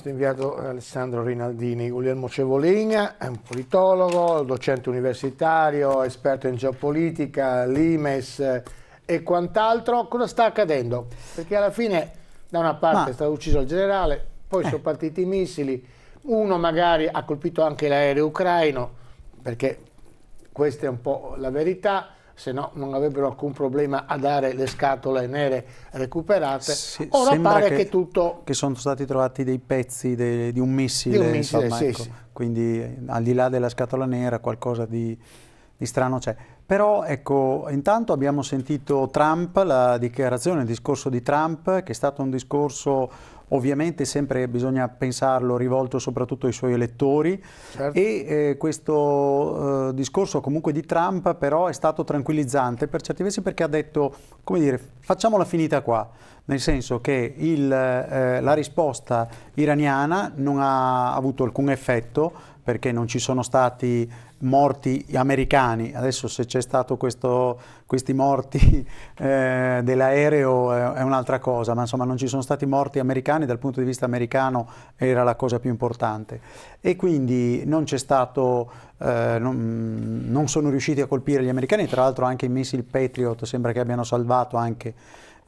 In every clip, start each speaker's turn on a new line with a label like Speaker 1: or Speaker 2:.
Speaker 1: nostro inviato Alessandro Rinaldini, Guglielmo Cevolina, è un politologo, docente universitario, esperto in geopolitica, l'IMES eh, e quant'altro. Cosa sta accadendo? Perché alla fine da una parte Ma... è stato ucciso il generale, poi eh. sono partiti i missili, uno magari ha colpito anche l'aereo ucraino, perché questa è un po' la verità, se no non avrebbero alcun problema a dare le scatole nere recuperate. Se, Ora pare che, che,
Speaker 2: tutto... Che sono stati trovati dei pezzi de, di un missile, di un missile insomma, sì, ecco. sì. quindi eh, al di là della scatola nera qualcosa di, di strano c'è. Però ecco, intanto abbiamo sentito Trump, la dichiarazione, il discorso di Trump, che è stato un discorso ovviamente sempre bisogna pensarlo rivolto soprattutto ai suoi elettori certo. e eh, questo eh, discorso comunque di Trump però è stato tranquillizzante per certi versi perché ha detto, come dire, facciamola finita qua, nel senso che il, eh, la risposta iraniana non ha avuto alcun effetto perché non ci sono stati morti americani. Adesso se c'è stato questo questi morti eh, dell'aereo eh, è un'altra cosa, ma insomma non ci sono stati morti americani, dal punto di vista americano era la cosa più importante. E quindi non c'è stato, eh, non, non, sono riusciti a colpire gli americani, tra l'altro anche i missili Patriot sembra che abbiano salvato anche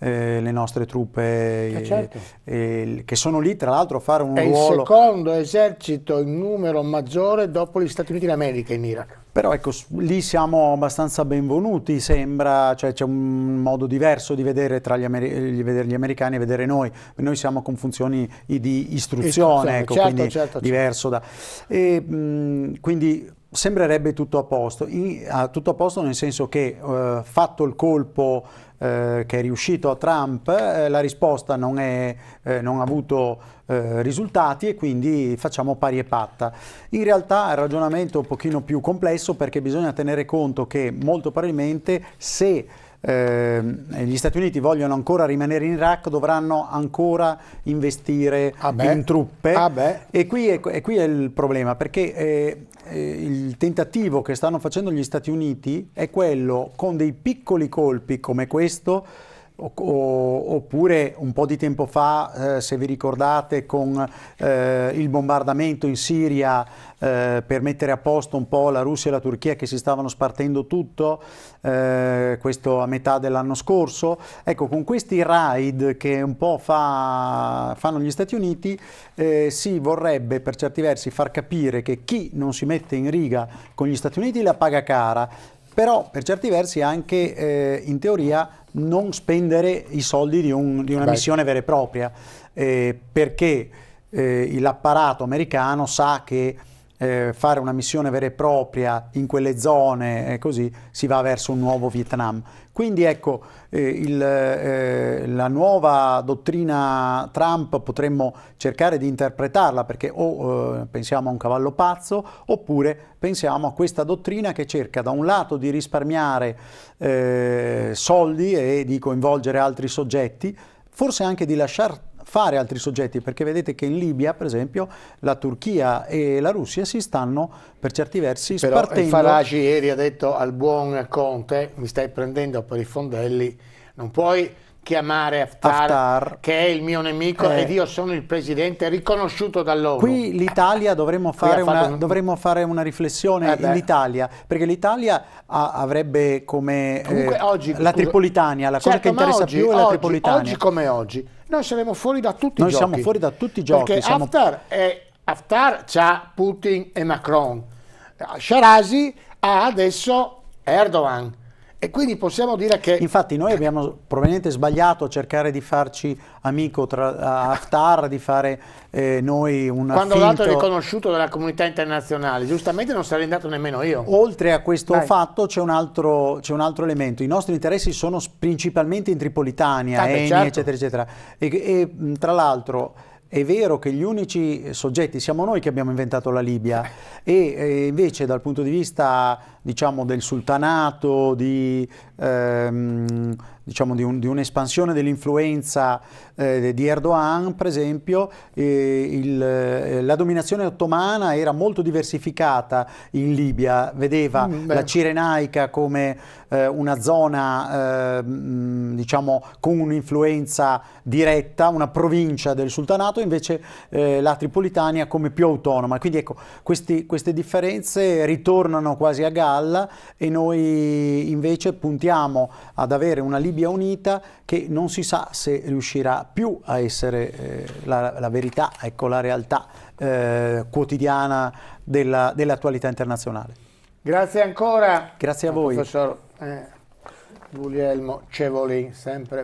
Speaker 2: eh, le nostre truppe eh, eh certo. eh, che sono lì tra l'altro a fare un è ruolo... È il
Speaker 1: secondo esercito in numero maggiore dopo gli Stati Uniti d'America in Iraq.
Speaker 2: Però ecco, lì siamo abbastanza benvenuti, sembra, cioè c'è un modo diverso di vedere, gli, amer- vedere gli, americani e vedere noi. Noi siamo con funzioni di istruzione, istruzione ecco, certo, quindi certo, certo. diverso da... E, mh, mhmm, quindi sembrerebbe tutto a posto, in, a tutto a posto nel senso che eh, fatto il colpo eh, che è riuscito a Trump, eh, la risposta non, è, eh, non ha avuto eh, risultati e quindi facciamo pari e patta. In realtà il ragionamento è un pochino più complesso perché bisogna tenere conto che molto probabilmente se eh, gli Stati Uniti vogliono ancora rimanere in Iraq, dovranno ancora investire ah in truppe. Ah e, qui è, e, qui è, il problema, perché eh, eh, il tentativo che stanno facendo gli Stati Uniti è quello, con dei piccoli colpi come questo, oppure un po' di tempo fa, eh, se vi ricordate, con eh, il bombardamento in Siria eh, per mettere a posto un po' la Russia e la Turchia che si stavano spartendo tutto, eh, questo a metà dell'anno scorso. Ecco, con questi raid che un po' fa, fanno gli Stati Uniti, eh, si vorrebbe per certi versi far capire che chi non si mette in riga con gli Stati Uniti la paga cara, però per certi versi anche eh, in teoria non spendere i soldi di, un, di una Beh. missione vera e propria, eh, perché eh, l'apparato americano sa che eh, fare una missione vera e propria in quelle zone, e eh, così si va verso un nuovo Vietnam. Quindi ecco, eh, il, eh, la nuova dottrina Trump potremmo cercare di interpretarla perché o eh, pensiamo a un cavallo pazzo oppure pensiamo a questa dottrina che cerca da un lato di risparmiare soldi e di coinvolgere altri soggetti, forse anche di lasciare fare altri soggetti, perché vedete che in Libia, per
Speaker 1: esempio, la Turchia e la Russia si stanno per certi versi Però spartendo. Però Farage ieri ha detto al buon Conte, mi stai prendendo per i fondelli, non puoi chiamare Haftar, Haftar, che è il mio nemico eh. ed io sono il presidente riconosciuto dall'ONU.
Speaker 2: Qui l'Italia dovremmo fare, una, un... dovremmo fare una riflessione eh l'Italia, perché l'Italia avrebbe come eh, Comunque, eh, oggi, la Tripolitania, la certo, cosa che interessa oggi, più è la oggi, Tripolitania. Oggi
Speaker 1: come oggi, noi saremo fuori da tutti noi i giochi. Noi siamo fuori da tutti i giochi. Perché siamo... Haftar, è, Haftar c'ha Putin e Macron, Sharazi ha adesso Erdogan e quindi possiamo dire che... Infatti noi abbiamo probabilmente
Speaker 2: sbagliato a cercare di farci amico tra Haftar, di fare eh, noi un Quando finto... l'altro è
Speaker 1: riconosciuto dalla comunità internazionale, giustamente non sarei andato nemmeno io. Oltre
Speaker 2: a questo Dai. fatto c'è un, un, altro elemento, i nostri interessi sono principalmente in Tripolitania, ah, Eni, certo. eccetera, eccetera. E, e tra l'altro è vero che gli unici soggetti siamo noi che abbiamo inventato la Libia e eh, invece dal punto di vista diciamo, del sultanato, di, ehm, diciamo, di, un, di un'espansione dell'influenza eh, di Erdogan, per esempio, eh, il, eh, la dominazione ottomana era molto diversificata in Libia, vedeva mm, la Cirenaica come eh, una zona eh, mm, diciamo, con un'influenza diretta, una provincia del sultanato, invece eh, la Tripolitania come più autonoma. Quindi ecco, questi, queste differenze ritornano quasi a galla e noi invece puntiamo ad avere una Libia nebbia unita che non si sa se riuscirà più a essere eh, la, la, verità, ecco, la realtà eh, quotidiana dell'attualità internazionale.
Speaker 1: Grazie ancora. Grazie a voi. Professor eh, Guglielmo Cevoli, sempre.